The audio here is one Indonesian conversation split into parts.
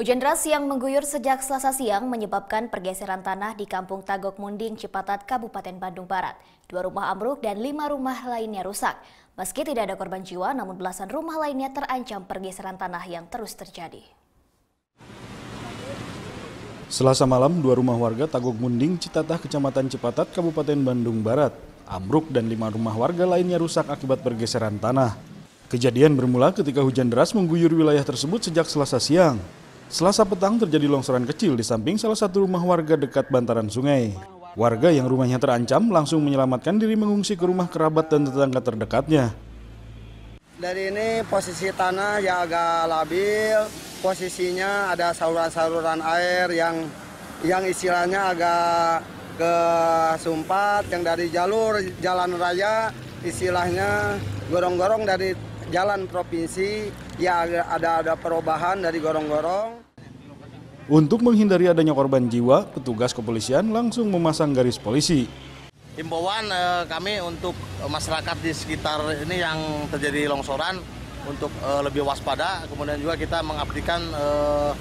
Hujan deras yang mengguyur sejak selasa siang menyebabkan pergeseran tanah di Kampung Tagok Munding, Cipatat, Kabupaten Bandung Barat. Dua rumah ambruk dan lima rumah lainnya rusak. Meski tidak ada korban jiwa, namun belasan rumah lainnya terancam pergeseran tanah yang terus terjadi. Selasa malam, dua rumah warga Tagok Munding, Citatah, Kecamatan Cipatat, Kabupaten Bandung Barat. Ambruk dan lima rumah warga lainnya rusak akibat pergeseran tanah. Kejadian bermula ketika hujan deras mengguyur wilayah tersebut sejak selasa siang. Selasa petang terjadi longsoran kecil di samping salah satu rumah warga dekat bantaran sungai. Warga yang rumahnya terancam langsung menyelamatkan diri mengungsi ke rumah kerabat dan tetangga terdekatnya. Dari ini posisi tanah ya agak labil, posisinya ada saluran-saluran air yang yang istilahnya agak ke sumpat yang dari jalur jalan raya istilahnya gorong-gorong dari jalan provinsi ya ada ada perubahan dari gorong-gorong. Untuk menghindari adanya korban jiwa, petugas kepolisian langsung memasang garis polisi. Himbauan eh, kami untuk masyarakat di sekitar ini yang terjadi longsoran untuk eh, lebih waspada, kemudian juga kita mengabdikan eh,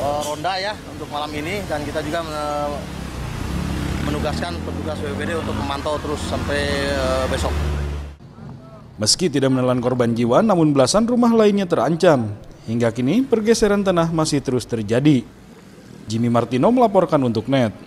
eh ronda ya untuk malam ini dan kita juga eh, menugaskan petugas BPD untuk memantau terus sampai eh, besok. Meski tidak menelan korban jiwa, namun belasan rumah lainnya terancam. Hingga kini, pergeseran tanah masih terus terjadi. Jimmy Martino melaporkan untuk NET.